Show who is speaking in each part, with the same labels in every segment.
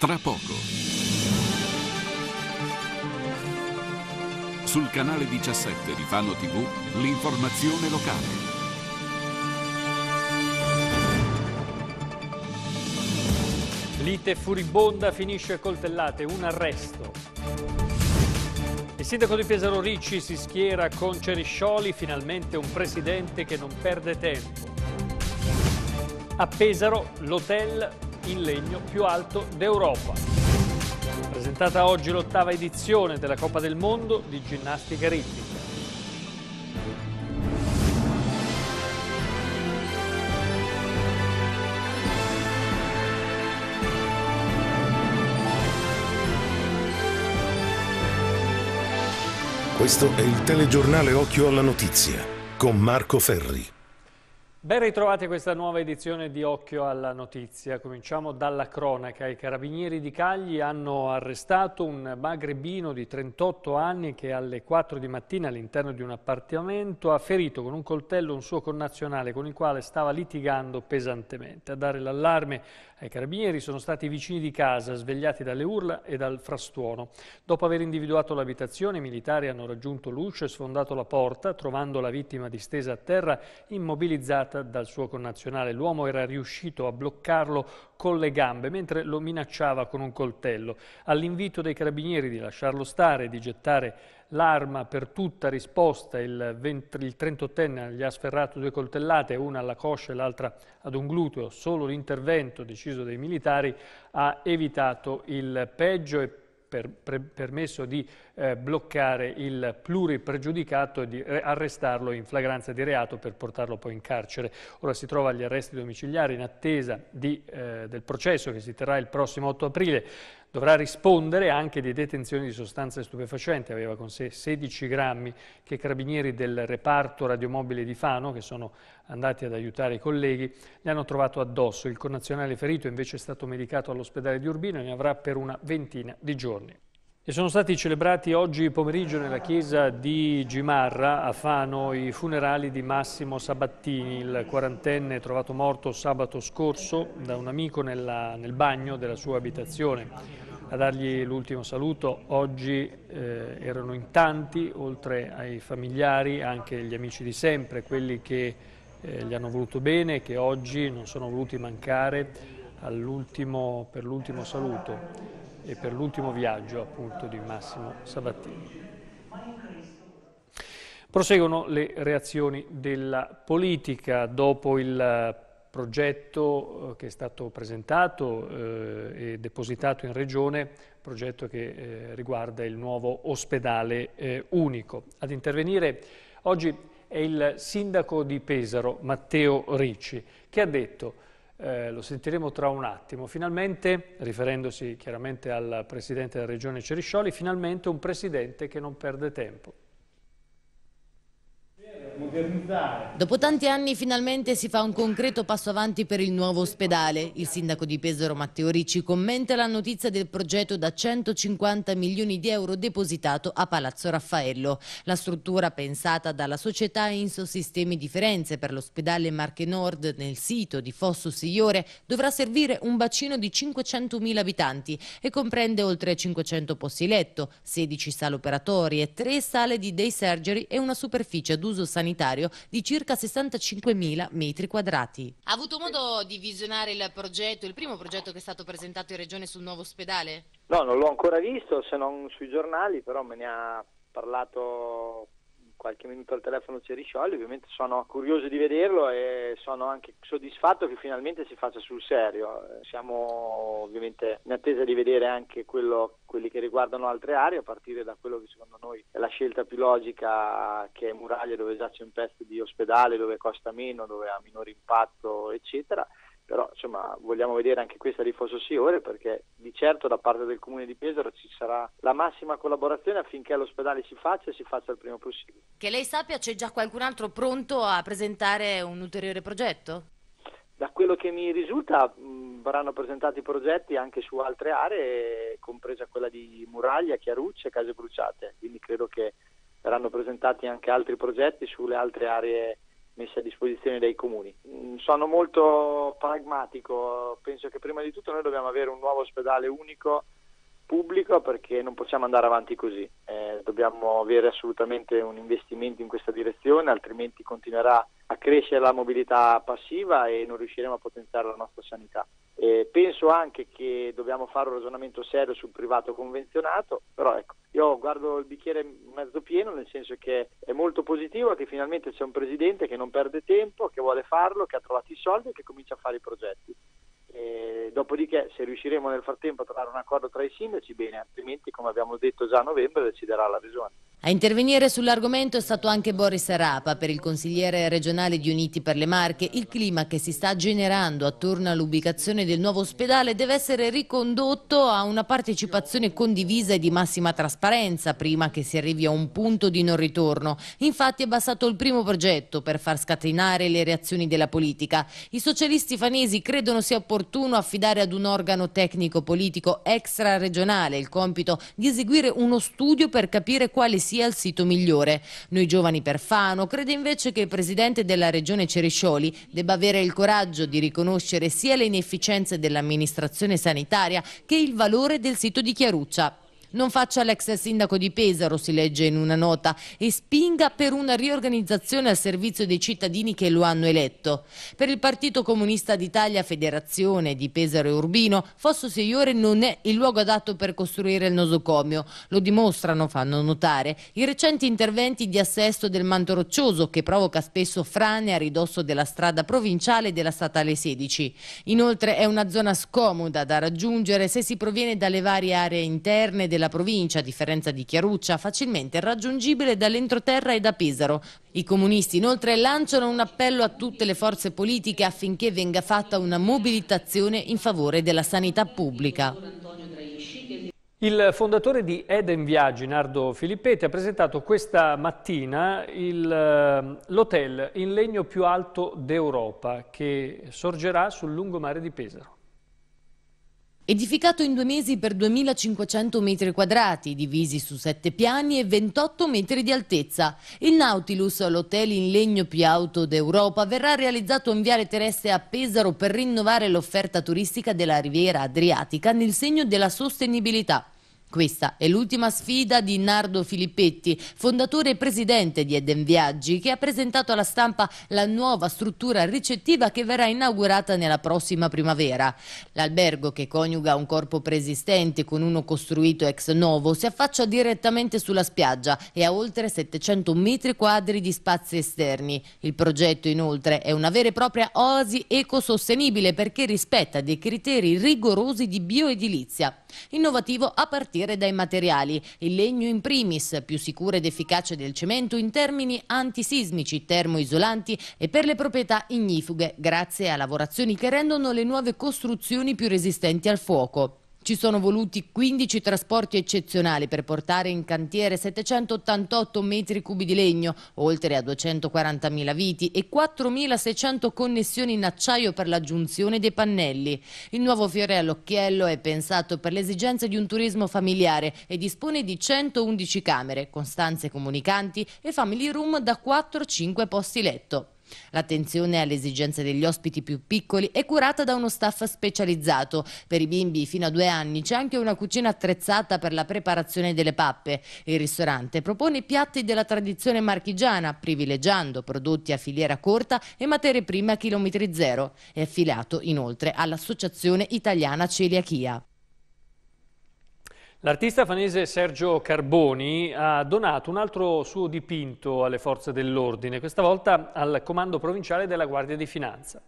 Speaker 1: tra poco. Sul canale 17 di Fano TV, l'informazione locale. Lite furibonda finisce coltellate, un arresto. Il sindaco di Pesaro Ricci si schiera con Ceriscioli, finalmente un presidente che non perde tempo. A Pesaro l'hotel in legno più alto d'Europa. Presentata oggi l'ottava edizione della Coppa del Mondo di ginnastica ritmica. Questo è il telegiornale Occhio alla Notizia con Marco Ferri. Ben ritrovati a questa nuova edizione di Occhio alla Notizia. Cominciamo dalla cronaca. I carabinieri di Cagli hanno arrestato un magrebino di 38 anni che alle 4 di mattina all'interno di un appartamento ha ferito con un coltello un suo connazionale con il quale stava litigando pesantemente. A dare l'allarme ai carabinieri sono stati i vicini di casa svegliati dalle urla e dal frastuono. Dopo aver individuato l'abitazione i militari hanno raggiunto l'uscio e sfondato la porta trovando la vittima distesa a terra immobilizzata sparata dal suo connazionale. L'uomo era riuscito a bloccarlo con le gambe mentre lo minacciava con un coltello. All'invito dei carabinieri di lasciarlo stare e di gettare l'arma per tutta risposta, il, 20, il 38enne gli ha sferrato due coltellate, una alla coscia e l'altra ad un gluteo. Solo l'intervento deciso dai militari ha evitato il peggio e per, per, permesso di eh, bloccare il pluripregiudicato e di arrestarlo in flagranza di reato per portarlo poi in carcere. Ora si trova agli arresti domiciliari in attesa di, eh, del processo che si terrà il prossimo 8 aprile dovrà rispondere anche di detenzione di sostanze stupefacenti, aveva con sé 16 grammi che i carabinieri del reparto radiomobile di Fano, che sono andati ad aiutare i colleghi, gli hanno trovato addosso. Il connazionale ferito invece è stato medicato all'ospedale di Urbino e ne avrà per una ventina di giorni. E sono stati celebrati oggi pomeriggio nella chiesa di Gimarra a Fano i funerali di Massimo Sabattini, il quarantenne trovato morto sabato scorso da un amico nella, nel bagno della sua abitazione. A dargli l'ultimo saluto oggi eh, erano in tanti, oltre ai familiari, anche gli amici di sempre, quelli che eh, gli hanno voluto bene, e che oggi non sono voluti mancare per l'ultimo saluto e per l'ultimo viaggio appunto di Massimo Sabattini. Proseguono le reazioni della politica dopo il eh, progetto eh, che è stato presentato eh, e depositato in Regione, progetto che eh, riguarda il nuovo ospedale eh, unico. Ad intervenire oggi è il sindaco di Pesaro, Matteo Ricci, che ha detto eh, lo sentiremo tra un attimo. Finalmente, riferendosi chiaramente al Presidente della Regione Ceriscioli, finalmente un Presidente che non perde tempo
Speaker 2: modernizzare. Dopo tanti anni finalmente si fa un concreto passo avanti per il nuovo ospedale. Il sindaco di Pesaro Matteo Ricci commenta la notizia del progetto da 150 milioni di euro depositato a Palazzo Raffaello. La struttura pensata dalla società Insosistemi di Firenze per l'ospedale Marche Nord nel sito di Fosso Sigliore dovrà servire un bacino di 500.000 abitanti e comprende oltre 500 posti letto, 16 sale operatorie, 3 sale di day surgery e una superficie d'uso sanitario sanitario di circa 65.000 metri quadrati. Ha avuto modo di visionare il progetto, il primo progetto che è stato presentato in Regione sul nuovo ospedale?
Speaker 3: No, non l'ho ancora visto se non sui giornali, però me ne ha parlato qualche minuto al telefono ci riscioglie, ovviamente sono curioso di vederlo e sono anche soddisfatto che finalmente si faccia sul serio. Siamo ovviamente in attesa di vedere anche quello, quelli che riguardano altre aree, a partire da quello che secondo noi è la scelta più logica che è Muraglia dove già c'è un pezzo di ospedale, dove costa meno, dove ha minore impatto, eccetera però insomma vogliamo vedere anche questa di Fosso Fossossiore perché di certo da parte del comune di Pesaro ci sarà la massima collaborazione affinché l'ospedale si faccia e si faccia il prima possibile.
Speaker 2: Che lei sappia c'è già qualcun altro pronto a presentare un ulteriore progetto?
Speaker 3: Da quello che mi risulta mh, verranno presentati progetti anche su altre aree, compresa quella di Muraglia, Chiarucce e Case Bruciate, quindi credo che verranno presentati anche altri progetti sulle altre aree messe a disposizione dai comuni. Mm, sono molto pragmatico, penso che prima di tutto noi dobbiamo avere un nuovo ospedale unico pubblico perché non possiamo andare avanti così, eh, dobbiamo avere assolutamente un investimento in questa direzione, altrimenti continuerà a crescere la mobilità passiva e non riusciremo a potenziare la nostra sanità. Eh, penso anche che dobbiamo fare un ragionamento serio sul privato convenzionato, però ecco, io guardo il bicchiere mezzo pieno nel senso che è molto positivo che finalmente c'è un presidente che non perde tempo, che vuole farlo, che ha trovato i soldi e che comincia a fare i progetti. E dopodiché, se riusciremo nel frattempo a trovare un accordo tra i sindaci, bene, altrimenti, come abbiamo detto già a novembre, deciderà la regione.
Speaker 2: A intervenire sull'argomento è stato anche Boris Rapa, per il consigliere regionale di Uniti per le Marche. Il clima che si sta generando attorno all'ubicazione del nuovo ospedale deve essere ricondotto a una partecipazione condivisa e di massima trasparenza prima che si arrivi a un punto di non ritorno. Infatti è bastato il primo progetto per far scatenare le reazioni della politica. I socialisti fanesi credono sia opportuno affidare ad un organo tecnico politico extra regionale il compito di eseguire uno studio per capire quale sia sia il sito migliore. Noi giovani per Fano crede invece che il presidente della regione Cerescioli debba avere il coraggio di riconoscere sia le inefficienze dell'amministrazione sanitaria che il valore del sito di Chiaruccia. Non faccia l'ex sindaco di Pesaro, si legge in una nota, e spinga per una riorganizzazione al servizio dei cittadini che lo hanno eletto. Per il Partito Comunista d'Italia, Federazione di Pesaro e Urbino, Fosso Seiore non è il luogo adatto per costruire il nosocomio. Lo dimostrano, fanno notare, i recenti interventi di assesto del manto roccioso che provoca spesso frane a ridosso della strada provinciale della statale 16. Inoltre è una zona scomoda da raggiungere se si proviene dalle varie aree interne della della provincia, a differenza di Chiaruccia, facilmente raggiungibile dall'entroterra e da Pesaro. I comunisti inoltre lanciano un appello a tutte le forze politiche affinché venga fatta una mobilitazione in favore della sanità pubblica.
Speaker 1: Il fondatore di Eden Viaggi, Nardo Filippetti, ha presentato questa mattina eh, l'hotel in legno più alto d'Europa che sorgerà sul lungomare di Pesaro.
Speaker 2: Edificato in due mesi per 2500 metri quadrati, divisi su sette piani e 28 metri di altezza, il Nautilus, l'hotel in legno più alto d'Europa, verrà realizzato in viale terrestre a Pesaro per rinnovare l'offerta turistica della riviera adriatica nel segno della sostenibilità. Questa è l'ultima sfida di Nardo Filippetti, fondatore e presidente di Eden Viaggi, che ha presentato alla stampa la nuova struttura ricettiva che verrà inaugurata nella prossima primavera. L'albergo, che coniuga un corpo preesistente con uno costruito ex novo, si affaccia direttamente sulla spiaggia e ha oltre 700 metri quadri di spazi esterni. Il progetto, inoltre, è una vera e propria oasi ecosostenibile perché rispetta dei criteri rigorosi di bioedilizia. Innovativo a partire dai materiali, il legno in primis, più sicuro ed efficace del cemento in termini antisismici, termoisolanti e per le proprietà ignifughe, grazie a lavorazioni che rendono le nuove costruzioni più resistenti al fuoco. Ci sono voluti 15 trasporti eccezionali per portare in cantiere 788 metri cubi di legno, oltre a 240.000 viti e 4.600 connessioni in acciaio per l'aggiunzione dei pannelli. Il nuovo fiore all'occhiello è pensato per le esigenze di un turismo familiare e dispone di 111 camere, con stanze comunicanti e family room da 4-5 posti letto. L'attenzione alle esigenze degli ospiti più piccoli è curata da uno staff specializzato. Per i bimbi fino a due anni c'è anche una cucina attrezzata per la preparazione delle pappe. Il ristorante propone piatti della tradizione marchigiana, privilegiando prodotti a filiera corta e materie prime a chilometri zero. È affiliato inoltre all'Associazione Italiana Celiachia.
Speaker 1: L'artista fanese Sergio Carboni ha donato un altro suo dipinto alle forze dell'ordine, questa volta al comando provinciale della Guardia di Finanza.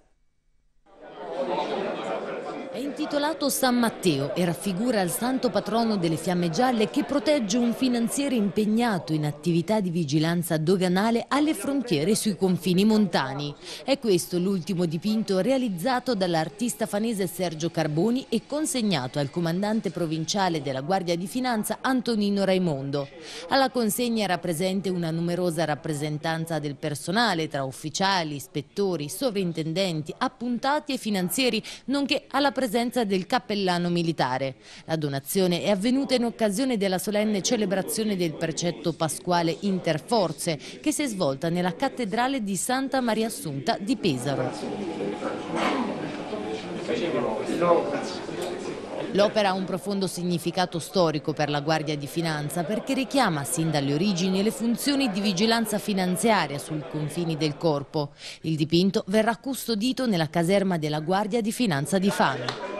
Speaker 2: È intitolato San Matteo e raffigura il santo patrono delle fiamme gialle che protegge un finanziere impegnato in attività di vigilanza doganale alle frontiere sui confini montani. È questo l'ultimo dipinto realizzato dall'artista fanese Sergio Carboni e consegnato al comandante provinciale della Guardia di Finanza Antonino Raimondo. Alla consegna era presente una numerosa rappresentanza del personale tra ufficiali, ispettori, sovrintendenti, appuntati e finanzieri, nonché alla presenza presenza del cappellano militare. La donazione è avvenuta in occasione della solenne celebrazione del precetto pasquale Interforze che si è svolta nella cattedrale di Santa Maria Assunta di Pesaro. L'opera ha un profondo significato storico per la Guardia di Finanza perché richiama sin dalle origini le funzioni di vigilanza finanziaria sui confini del corpo. Il dipinto verrà custodito nella caserma della Guardia di Finanza di Fano.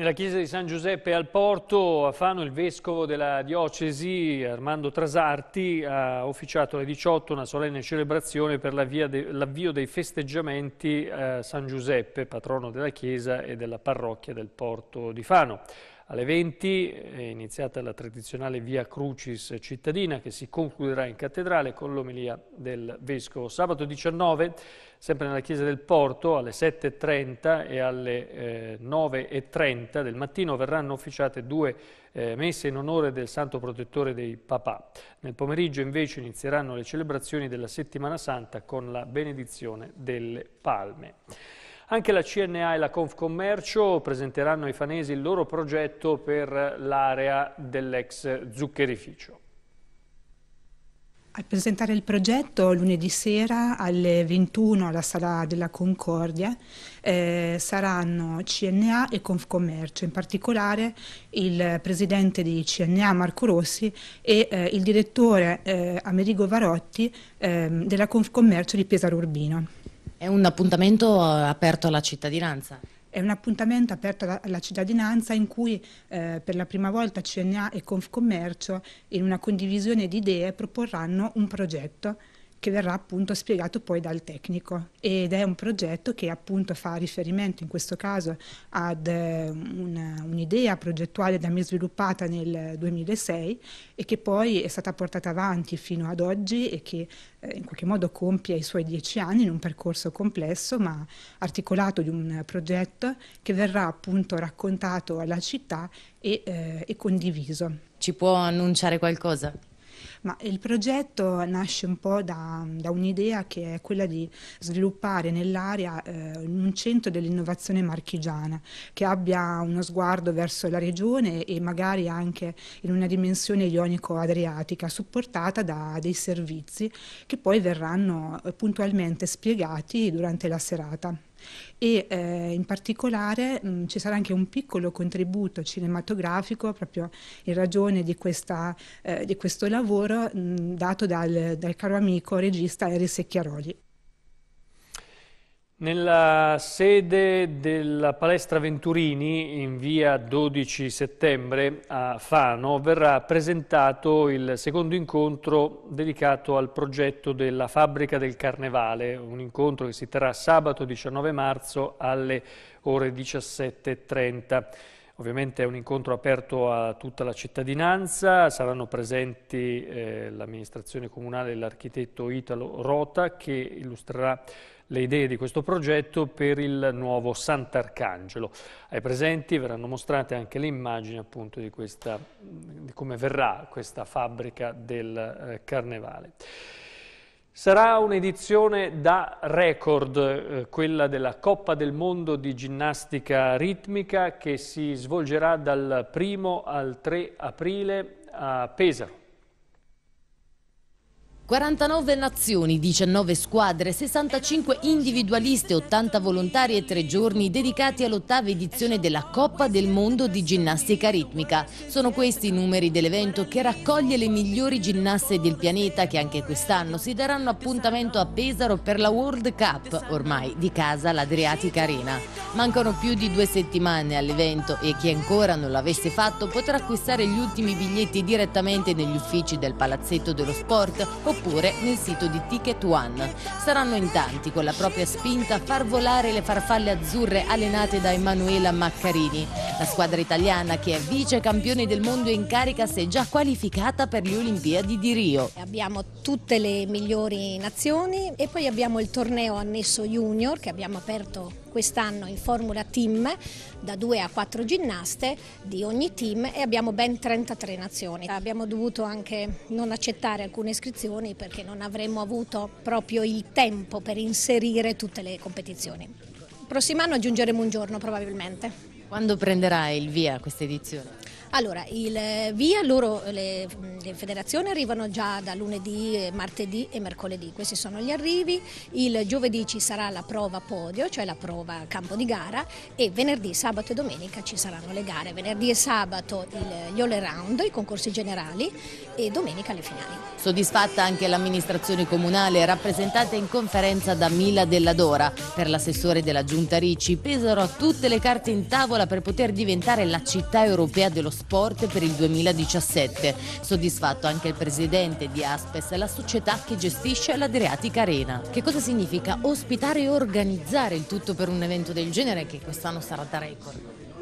Speaker 1: Nella chiesa di San Giuseppe al Porto, a Fano, il vescovo della diocesi Armando Trasarti ha officiato alle 18 una solenne celebrazione per l'avvio dei festeggiamenti a eh, San Giuseppe, patrono della chiesa e della parrocchia del Porto di Fano. Alle 20 è iniziata la tradizionale via Crucis cittadina che si concluderà in cattedrale con l'omelia del Vescovo. Sabato 19, sempre nella chiesa del Porto, alle 7.30 e alle eh, 9.30 del mattino verranno officiate due eh, messe in onore del santo protettore dei papà. Nel pomeriggio invece inizieranno le celebrazioni della settimana santa con la benedizione delle palme. Anche la CNA e la Confcommercio presenteranno ai fanesi il loro progetto per l'area dell'ex zuccherificio.
Speaker 4: A presentare il progetto lunedì sera alle 21 alla Sala della Concordia eh, saranno CNA e Confcommercio, in particolare il presidente di CNA Marco Rossi e eh, il direttore eh, Amerigo Varotti ehm, della Confcommercio di Pesaro Urbino. È un appuntamento eh, aperto alla cittadinanza? È un appuntamento aperto alla cittadinanza in cui eh, per la prima volta CNA e Confcommercio in una condivisione di idee proporranno un progetto che verrà appunto spiegato poi dal tecnico ed è un progetto che appunto fa riferimento in questo caso ad eh, una, un'idea progettuale da me sviluppata nel 2006 e che poi è stata portata avanti fino ad oggi e che eh, in qualche modo compie i suoi dieci anni in un percorso complesso ma articolato di un progetto che verrà appunto raccontato alla città e, eh, e condiviso. Ci può annunciare qualcosa? Ma il progetto nasce un po' da, da un'idea che è quella di sviluppare nell'area eh, un centro dell'innovazione marchigiana che abbia uno sguardo verso la regione e magari anche in una dimensione ionico-adriatica supportata da dei servizi che poi verranno eh, puntualmente spiegati durante la serata e eh, in particolare mh, mm, ci sarà anche un piccolo contributo cinematografico proprio in ragione di, questa, eh, di questo lavoro mh, mm, dato dal, dal caro amico regista Eri Secchiaroli.
Speaker 1: Nella sede della palestra Venturini in via 12 settembre a Fano verrà presentato il secondo incontro dedicato al progetto della fabbrica del carnevale, un incontro che si terrà sabato 19 marzo alle ore 17.30. Ovviamente è un incontro aperto a tutta la cittadinanza, saranno presenti eh, l'amministrazione comunale e l'architetto Italo Rota che illustrerà le idee di questo progetto per il nuovo Sant'Arcangelo. Ai presenti verranno mostrate anche le immagini appunto, di, questa, di, come verrà questa fabbrica del eh, Carnevale. Sarà un'edizione da record, eh, quella della Coppa del Mondo di ginnastica ritmica che si svolgerà dal 1 al 3 aprile a Pesaro.
Speaker 2: 49 nazioni, 19 squadre, 65 individualiste, 80 volontari e 3 giorni dedicati all'ottava edizione della Coppa del Mondo di ginnastica ritmica. Sono questi i numeri dell'evento che raccoglie le migliori ginnaste del pianeta che anche quest'anno si daranno appuntamento a Pesaro per la World Cup, ormai di casa l'Adriatica Arena. Mancano più di due settimane all'evento e chi ancora non l'avesse fatto potrà acquistare gli ultimi biglietti direttamente negli uffici del Palazzetto dello Sport oppure nel sito di Ticket One. Saranno in tanti con la propria spinta a far volare le farfalle azzurre allenate da Emanuela Maccarini. La squadra italiana che è vice campione del mondo in carica si è già qualificata per le Olimpiadi di Rio.
Speaker 4: Abbiamo tutte le migliori nazioni e poi abbiamo il torneo annesso junior che abbiamo aperto quest'anno in formula team da 2 a 4 ginnaste di ogni team e abbiamo ben 33 nazioni. Abbiamo dovuto anche non accettare alcune iscrizioni perché non avremmo avuto proprio il tempo per inserire tutte le competizioni. Il prossimo anno aggiungeremo un giorno probabilmente.
Speaker 2: Quando prenderai il via questa edizione?
Speaker 4: Allora, il eh, via loro, eh, le, mm, le, federazioni arrivano già da lunedì, eh, martedì e mercoledì, questi sono gli arrivi, il giovedì ci sarà la prova podio, cioè la prova campo di gara e venerdì, sabato e domenica ci saranno le gare, venerdì e sabato il, gli all around, i concorsi generali e domenica le finali.
Speaker 2: Soddisfatta anche l'amministrazione comunale rappresentata in conferenza da Mila Della Dora, per l'assessore della giunta Ricci pesano tutte le carte in tavola per poter diventare la città europea dello sport sport per il 2017. Soddisfatto anche il presidente di Aspes, la società che gestisce l'Adriatic Arena. Che cosa significa ospitare e organizzare il tutto per un evento del genere che quest'anno sarà da record?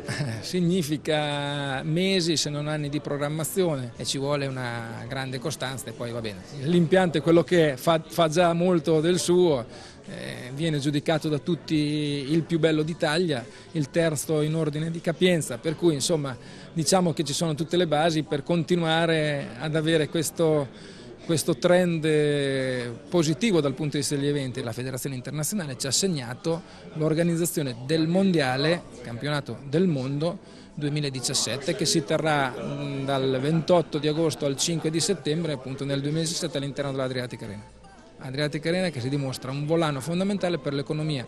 Speaker 5: significa mesi se non anni di programmazione e ci vuole una grande costanza e poi va bene. L'impianto è quello che è, fa, fa già molto del suo eh, viene giudicato da tutti il più bello d'Italia, il terzo in ordine di capienza, per cui insomma diciamo che ci sono tutte le basi per continuare ad avere questo questo trend eh, positivo dal punto di vista degli eventi. La Federazione Internazionale ci ha segnato l'organizzazione del Mondiale, campionato del mondo 2017, che si terrà mm, dal 28 di agosto al 5 di settembre appunto nel 2017 all'interno dell'Adriatic Arena. Adriatic Arena che si dimostra un volano fondamentale per l'economia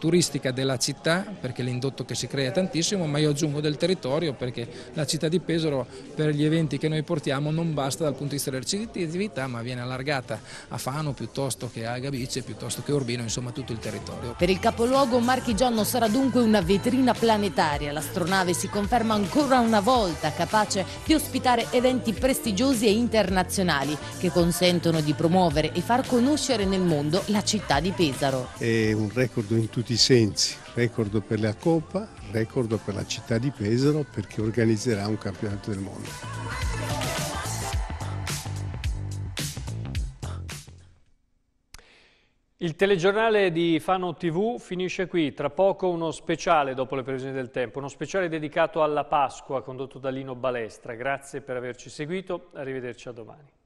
Speaker 5: turistica della città, perché l'indotto che si crea è tantissimo, ma io aggiungo del territorio perché la città di Pesaro per gli eventi che noi portiamo non basta dal punto di vista dell'attività, ma viene allargata a Fano piuttosto che a Gabice, piuttosto che a Urbino, insomma tutto il territorio.
Speaker 2: Per il capoluogo marchigiano sarà dunque una vetrina planetaria, l'astronave si conferma ancora una volta capace di ospitare eventi prestigiosi e internazionali che consentono di promuovere e far conoscere nel mondo la città di Pesaro.
Speaker 1: È un record in tutti tutti i sensi, record per la Coppa, record per la città di Pesaro perché organizzerà un campionato del mondo. Il telegiornale di Fano TV finisce qui, tra poco uno speciale dopo le previsioni del tempo, uno speciale dedicato alla Pasqua condotto da Lino Balestra. Grazie per averci seguito, arrivederci a domani.